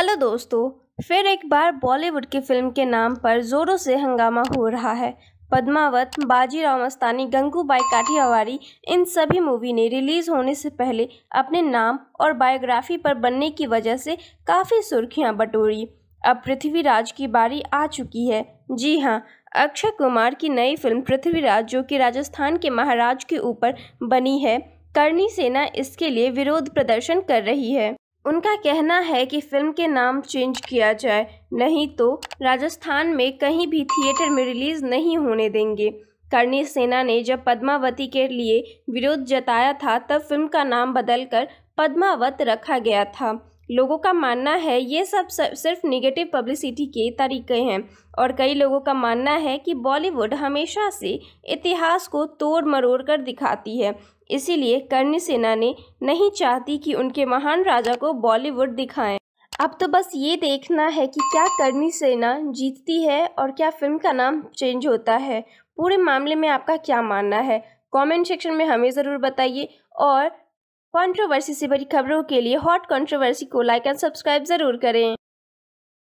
hello दोस्तों फिर एक बार बॉलीवुड की फिल्म के नाम पर ज़ोरों से हंगामा हो रहा है पद्मावत बाजीराव मस्तानी गंगूबाई काठियावारी इन सभी मूवी ने रिलीज़ होने से पहले अपने नाम और बायोग्राफी पर बनने की वजह से काफ़ी सुर्खियां बटोरी अब पृथ्वीराज की बारी आ चुकी है जी हाँ अक्षय कुमार की नई फिल्म पृथ्वीराज जो कि राजस्थान के महाराज के ऊपर बनी है करनी सेना इसके लिए विरोध प्रदर्शन कर रही है उनका कहना है कि फिल्म के नाम चेंज किया जाए नहीं तो राजस्थान में कहीं भी थिएटर में रिलीज़ नहीं होने देंगे करणी सेना ने जब पद्मावती के लिए विरोध जताया था तब फिल्म का नाम बदलकर पद्मावत रखा गया था लोगों का मानना है ये सब सिर्फ निगेटिव पब्लिसिटी के तरीके हैं और कई लोगों का मानना है कि बॉलीवुड हमेशा से इतिहास को तोड़ मरोड़ कर दिखाती है इसीलिए कर्णी सेना ने नहीं चाहती कि उनके महान राजा को बॉलीवुड दिखाएं अब तो बस ये देखना है कि क्या करनी सेना जीतती है और क्या फिल्म का नाम चेंज होता है पूरे मामले में आपका क्या मानना है कमेंट सेक्शन में हमें ज़रूर बताइए और कंट्रोवर्सी से भरी खबरों के लिए हॉट कंट्रोवर्सी को लाइक एंड सब्सक्राइब जरूर करें